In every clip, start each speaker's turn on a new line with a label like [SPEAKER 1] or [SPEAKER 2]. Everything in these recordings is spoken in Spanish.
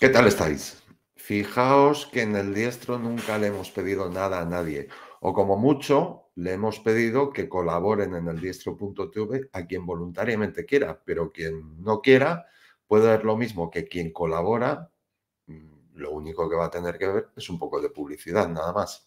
[SPEAKER 1] ¿Qué tal estáis? Fijaos que en el diestro nunca le hemos pedido nada a nadie, o como mucho le hemos pedido que colaboren en el diestro.tv a quien voluntariamente quiera, pero quien no quiera puede ver lo mismo que quien colabora, mm, lo único que va a tener que ver es un poco de publicidad, nada más.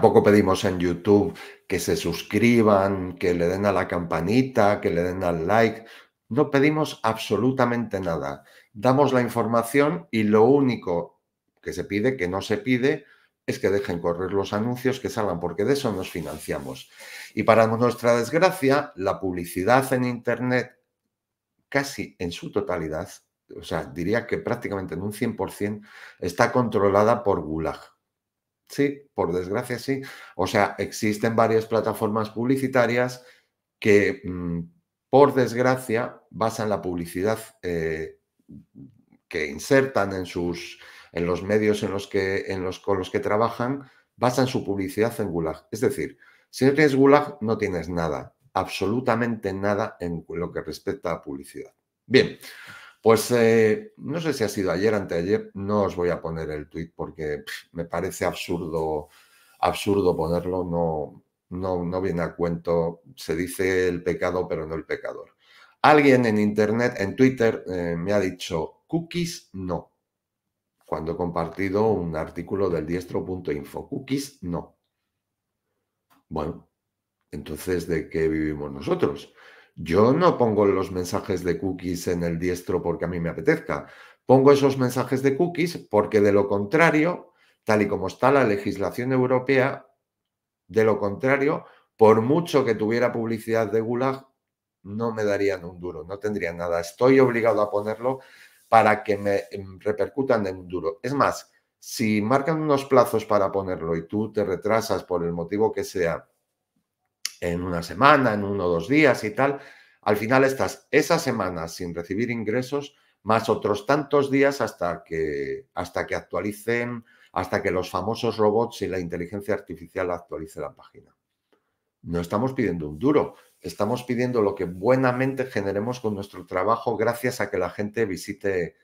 [SPEAKER 1] Tampoco pedimos en YouTube que se suscriban, que le den a la campanita, que le den al like. No pedimos absolutamente nada. Damos la información y lo único que se pide, que no se pide, es que dejen correr los anuncios que salgan, porque de eso nos financiamos. Y para nuestra desgracia, la publicidad en Internet, casi en su totalidad, o sea, diría que prácticamente en un 100%, está controlada por Gulag. Sí, por desgracia sí. O sea, existen varias plataformas publicitarias que, mm, por desgracia, basan la publicidad eh, que insertan en sus en los medios en los que, en los, con los que trabajan, basan su publicidad en Gulag. Es decir, si no tienes Gulag, no tienes nada, absolutamente nada en lo que respecta a publicidad. Bien, pues eh, no sé si ha sido ayer, anteayer, no os voy a poner el tweet porque me parece absurdo, absurdo ponerlo, no, no, viene a cuento, se dice el pecado pero no el pecador. Alguien en internet, en Twitter, eh, me ha dicho cookies no, cuando he compartido un artículo del diestro.info, cookies no. Bueno, entonces, ¿de qué vivimos nosotros? Yo no pongo los mensajes de cookies en el diestro porque a mí me apetezca. Pongo esos mensajes de cookies porque de lo contrario, tal y como está la legislación europea, de lo contrario, por mucho que tuviera publicidad de Gulag, no me darían un duro, no tendría nada. Estoy obligado a ponerlo para que me em, repercutan en un duro. Es más, si marcan unos plazos para ponerlo y tú te retrasas por el motivo que sea en una semana, en uno o dos días y tal, al final estás esas semanas sin recibir ingresos más otros tantos días hasta que, hasta que actualicen, hasta que los famosos robots y la inteligencia artificial actualicen la página. No estamos pidiendo un duro, estamos pidiendo lo que buenamente generemos con nuestro trabajo gracias a que la gente visite,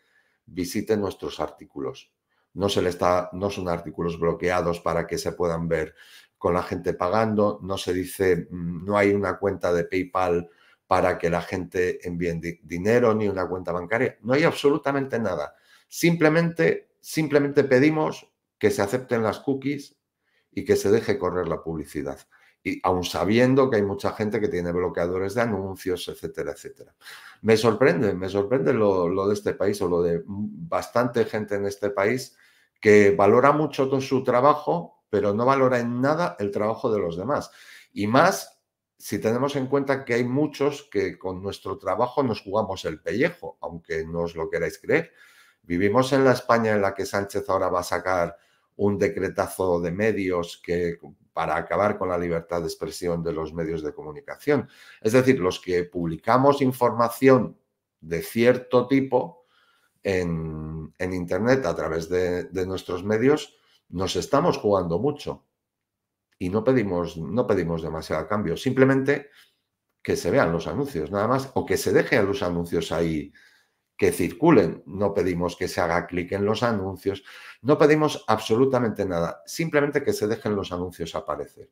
[SPEAKER 1] visite nuestros artículos. No, se le está, no son artículos bloqueados para que se puedan ver con la gente pagando, no se dice, mm, no hay una cuenta de PayPal para que la gente envíe dinero ni una cuenta bancaria, no hay absolutamente nada. Simplemente, simplemente pedimos que se acepten las cookies y que se deje correr la publicidad. Y aún sabiendo que hay mucha gente que tiene bloqueadores de anuncios, etcétera, etcétera. Me sorprende, me sorprende lo, lo de este país o lo de mm, bastante gente en este país que valora mucho todo su trabajo, pero no valora en nada el trabajo de los demás. Y más si tenemos en cuenta que hay muchos que con nuestro trabajo nos jugamos el pellejo, aunque no os lo queráis creer. Vivimos en la España en la que Sánchez ahora va a sacar un decretazo de medios que para acabar con la libertad de expresión de los medios de comunicación. Es decir, los que publicamos información de cierto tipo en, Internet a través de nuestros medios, nos estamos jugando mucho y no pedimos, no pedimos demasiado cambio, simplemente que se vean los anuncios, nada más, o que se dejen los anuncios ahí que circulen. No pedimos que se haga clic en los anuncios, no pedimos absolutamente nada, simplemente que se dejen los anuncios aparecer.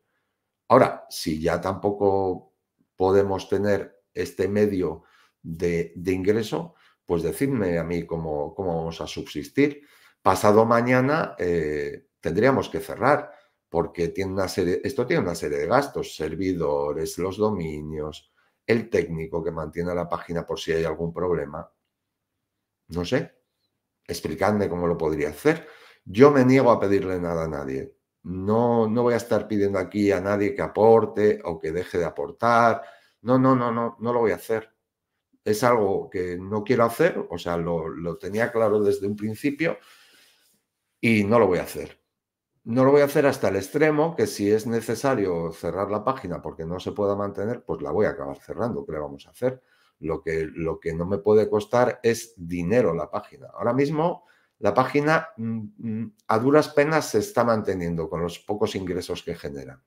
[SPEAKER 1] Ahora, si ya tampoco podemos tener este medio de, ingreso, pues decidme a mí cómo, cómo, vamos a subsistir. Pasado mañana, eh, tendríamos que cerrar porque tiene una serie, esto tiene una serie de gastos, servidores, los dominios, el técnico que mantiene la página por si hay algún problema. No sé, explicadme cómo lo podría hacer. Yo me niego a pedirle nada a nadie. No, no voy a estar pidiendo aquí a nadie que aporte o que deje de aportar. No, no, no, no, no lo voy a hacer. Es algo que no quiero hacer, o sea, lo tenía claro desde un principio y no lo voy a hacer. No lo voy a hacer hasta el extremo, que si es necesario cerrar la página porque no se pueda mantener, pues la voy a acabar cerrando. ¿Qué le vamos a hacer? Lo que, lo que no me puede costar es dinero la página. Ahora mismo la página mm, mm, a duras penas se está manteniendo con los pocos ingresos que genera.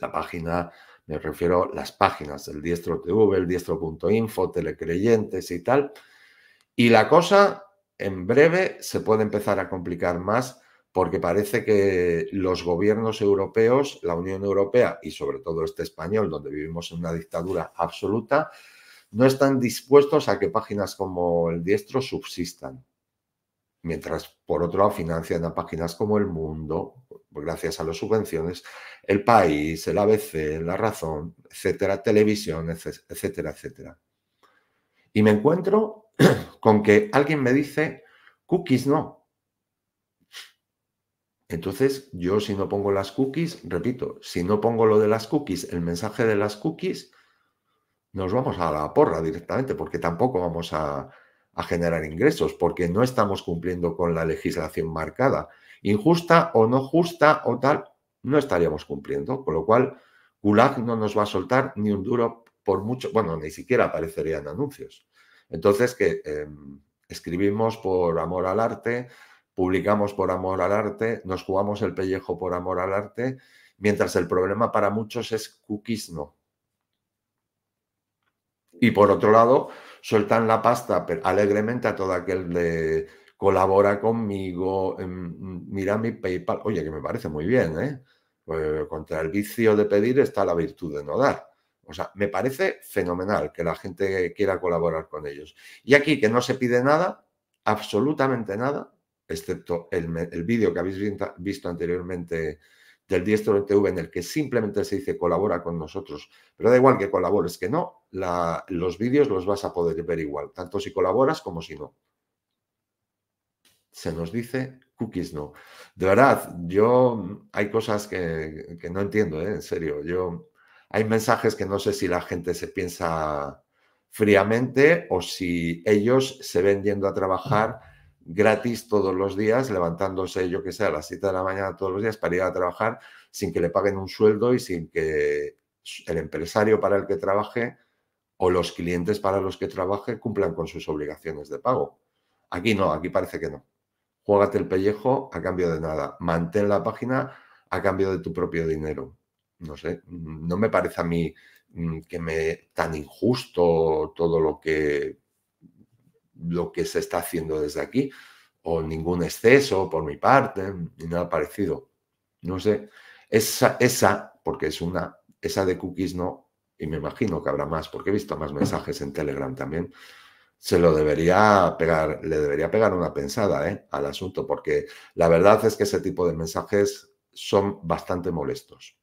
[SPEAKER 1] La página, me refiero a las páginas, el diestro TV, el diestro.info, telecreyentes y tal. Y la cosa en breve se puede empezar a complicar más porque parece que los gobiernos europeos, la Unión Europea y sobre todo este español, donde vivimos en una dictadura absoluta, no están dispuestos a que páginas como el diestro subsistan. Mientras, por otro lado, financian a páginas como El Mundo, gracias a las subvenciones, El País, el ABC, La Razón, etcétera, televisión, etcétera, etcétera. Y me encuentro con que alguien me dice, cookies no, entonces, yo si no pongo las cookies, repito, si no pongo lo de las cookies, el mensaje de las cookies, nos vamos a la porra directamente, porque tampoco vamos a, generar ingresos, porque no estamos cumpliendo con la legislación marcada. Injusta o no justa o tal, no estaríamos cumpliendo, con lo cual Gulag no nos va a soltar ni un duro por mucho, bueno, ni siquiera aparecerían anuncios. Entonces, que em, escribimos por amor al arte, publicamos por amor al arte, nos jugamos el pellejo por amor al arte, mientras el problema para muchos es cuquismo. Y por otro lado, sueltan la pasta alegremente a todo aquel de colabora conmigo, em, mira mi PayPal. Oye, que me parece muy bien, ¿eh? ¿eh? contra el vicio de pedir está la virtud de no dar. O sea, me parece fenomenal que la gente quiera colaborar con ellos. Y aquí que no se pide nada, absolutamente nada, excepto el, vídeo que habéis visto anteriormente del Diestro TV, en el que simplemente se dice colabora con nosotros, pero da igual que colabores que no, los vídeos los vas a poder ver igual, tanto si colaboras como si no. Se nos dice cookies no. De verdad, yo hay cosas que, no entiendo, ¿eh? en serio. Yo hay mensajes que no sé si la gente se piensa fríamente o si ellos se ven yendo a trabajar gratis todos los días, levantándose, yo que sea a las 7 de la mañana todos los días para ir a trabajar sin que le paguen un sueldo y sin que el empresario para el que trabaje o los clientes para los que trabaje cumplan con sus obligaciones de pago. Aquí no, aquí parece que no. Juégate el pellejo a cambio de nada. Mantén la página a cambio de tu propio dinero. No sé, mm, no me parece a mí mm, que me tan injusto todo lo que lo que se está haciendo desde aquí, o ningún exceso por mi parte, ni nada parecido. No sé, esa, esa, porque es una, esa de cookies no, y me imagino que habrá más, porque he visto más mensajes en Telegram también, se lo debería pegar, le debería pegar una pensada ¿eh? al asunto, porque la verdad es que ese tipo de mensajes son bastante molestos.